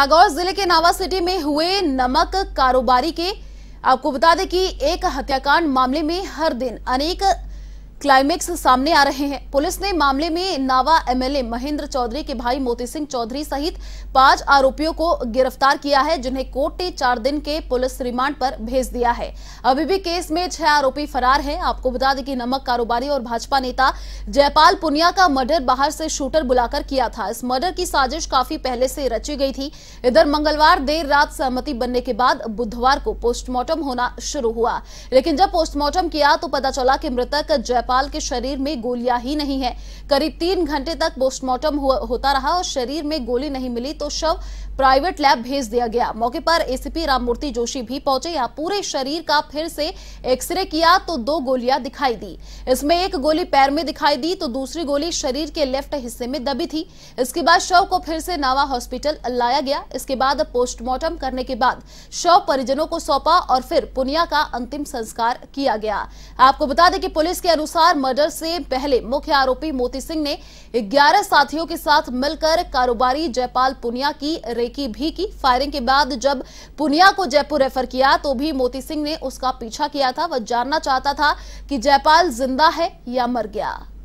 नागौर जिले के नावा सिटी में हुए नमक कारोबारी के आपको बता दें कि एक हत्याकांड मामले में हर दिन अनेक क्लाइमेक्स सामने आ रहे हैं पुलिस ने मामले में नावा एमएलए महेंद्र चौधरी के भाई मोती सिंह चौधरी सहित पांच आरोपियों को गिरफ्तार किया है जिन्हें कोर्ट ने चार दिन के पुलिस रिमांड पर भेज दिया है अभी भी केस में छह आरोपी फरार हैं आपको बता दें कि नमक कारोबारी और भाजपा नेता जयपाल पुनिया का मर्डर बाहर से शूटर बुलाकर किया था इस मर्डर की साजिश काफी पहले से रची गई थी इधर मंगलवार देर रात सहमति बनने के बाद बुधवार को पोस्टमार्टम होना शुरू हुआ लेकिन जब पोस्टमार्टम किया तो पता चला कि मृतक जयपाल सत्यपाल के शरीर में गोलियां ही नहीं है करीब तीन घंटे तक पोस्टमार्टम होता रहा और शरीर में गोली नहीं मिली तो शव प्राइवेट लैब भेज दिया गया मौके पर एसीपी राममूर्ति जोशी भी पहुंचे यहां पूरे शरीर का फिर से एक्सरे किया तो दो गोलियां दिखाई दी इसमें एक गोली पैर में दिखाई दी तो दूसरी गोली शरीर के लेफ्ट हिस्से में दबी थी इसके बाद शव को फिर से नावा हॉस्पिटल लाया गया इसके बाद पोस्टमार्टम करने के बाद शव परिजनों को सौंपा और फिर पुनिया का अंतिम संस्कार किया गया आपको बता दें कि पुलिस के अनुसार अनुसार मर्डर से पहले मुख्य आरोपी मोती सिंह ने 11 साथियों के साथ मिलकर कारोबारी जयपाल पुनिया की रेकी भी की फायरिंग के बाद जब पुनिया को जयपुर रेफर किया तो भी मोती सिंह ने उसका पीछा किया था वह जानना चाहता था कि जयपाल जिंदा है या मर गया